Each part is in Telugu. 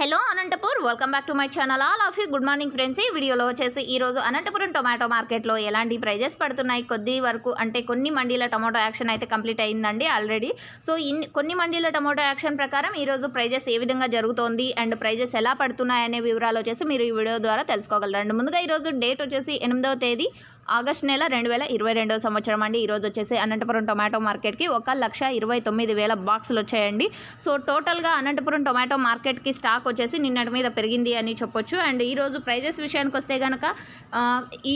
hello Anantapur welcome back to my channel all of you good morning friends ఈ వీడియోలో వచ్చేసి ఈరోజు అనంతపురం టొమాటో మార్కెట్లో ఎలాంటి ప్రైజెస్ పడుతున్నాయి కొద్ది వరకు అంటే కొన్ని మండీల టొమాటో యాక్షన్ అయితే కంప్లీట్ అయిందండి ఆల్రెడీ సో ఇన్ కొన్ని మండీల టొమాటో యాక్షన్ ప్రకారం ఈరోజు ప్రైజెస్ ఏ విధంగా జరుగుతోంది అండ్ ప్రైజెస్ ఎలా పడుతున్నాయి అనే వివరాలు వచ్చేసి మీరు ఈ వీడియో ద్వారా తెలుసుకోగలరండి ముందుగా ఈరోజు డేట్ వచ్చేసి ఎనిమిదవ తేదీ ఆగస్ట్ నెల రెండు వేల ఇరవై రెండవ సంవత్సరం అండి ఈరోజు వచ్చేసి అనంతపురం టొమాటో మార్కెట్కి ఒక లక్ష ఇరవై తొమ్మిది వేల బాక్సులు వచ్చాయండి సో టోటల్గా అనంతపురం టొమాటో మార్కెట్కి స్టాక్ స్టాక్ వచ్చేసి నిన్నటి మీద పెరిగింది అని చెప్పొచ్చు అండ్ ఈరోజు ప్రైజెస్ విషయానికి వస్తే కనుక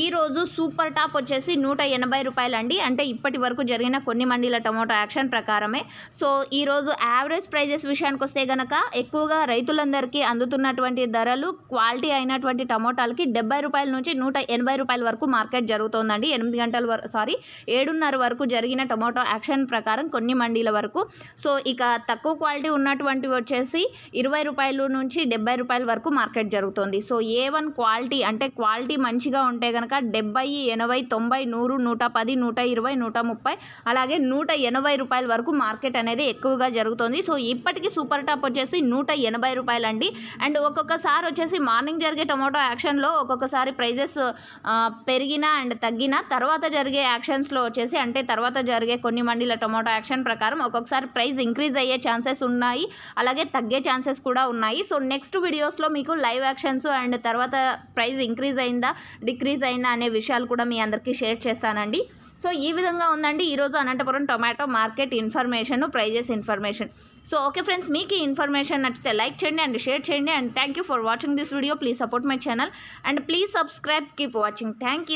ఈరోజు సూపర్ టాప్ వచ్చేసి నూట ఎనభై రూపాయలండి అంటే ఇప్పటి వరకు జరిగిన కొన్ని మండీల టమోటా యాక్షన్ ప్రకారమే సో ఈరోజు యావరేజ్ ప్రైజెస్ విషయానికి వస్తే కనుక ఎక్కువగా రైతులందరికీ అందుతున్నటువంటి ధరలు క్వాలిటీ అయినటువంటి టమోటాలకి డెబ్బై రూపాయల నుంచి నూట ఎనభై రూపాయల వరకు మార్కెట్ జరుగుతోందండి ఎనిమిది గంటల వరకు సారీ ఏడున్నర వరకు జరిగిన టమోటో యాక్షన్ ప్రకారం కొన్ని మండీల వరకు సో ఇక తక్కువ క్వాలిటీ ఉన్నటువంటివి వచ్చేసి ఇరవై రూపాయలు నుంచి డెబ్బై రూపాయల వరకు మార్కెట్ జరుగుతుంది సో ఏ వన్ క్వాలిటీ అంటే క్వాలిటీ మంచిగా ఉంటే కనుక డెబ్బై ఎనభై తొంభై నూరు నూట పది నూట ఇరవై నూట ముప్పై అలాగే నూట ఎనభై రూపాయల వరకు మార్కెట్ అనేది ఎక్కువగా జరుగుతుంది సో ఇప్పటికీ సూపర్ టాప్ వచ్చేసి నూట ఎనభై రూపాయలు అండి అండ్ ఒక్కొక్కసారి వచ్చేసి మార్నింగ్ జరిగే టొమాటో యాక్షన్లో ఒక్కొక్కసారి ప్రైజెస్ పెరిగిన అండ్ తగ్గిన తర్వాత జరిగే యాక్షన్స్లో వచ్చేసి అంటే తర్వాత జరిగే కొన్ని మండీల టొమాటో యాక్షన్ ప్రకారం ఒక్కొక్కసారి ప్రైస్ ఇంక్రీజ్ అయ్యే ఛాన్సెస్ ఉన్నాయి అలాగే తగ్గే ఛాన్సెస్ కూడా ఉన్నాయి సో నెక్స్ట్ వీడియోస్లో మీకు లైవ్ యాక్షన్స్ అండ్ తర్వాత ప్రైస్ ఇంక్రీజ్ అయిందా డిక్రీజ్ అయిందా అనే విషయాలు కూడా మీ అందరికీ షేర్ చేస్తానండి సో ఈ విధంగా ఉందండి ఈరోజు Anantapuram tomato market information prices information so okay friends మీకు ఈ ఇన్ఫర్మేషన్ నచ్చితే లైక్ చేయండి అండ్ షేర్ చేయండి and thank for watching this video please support my channel and please subscribe keep watching thank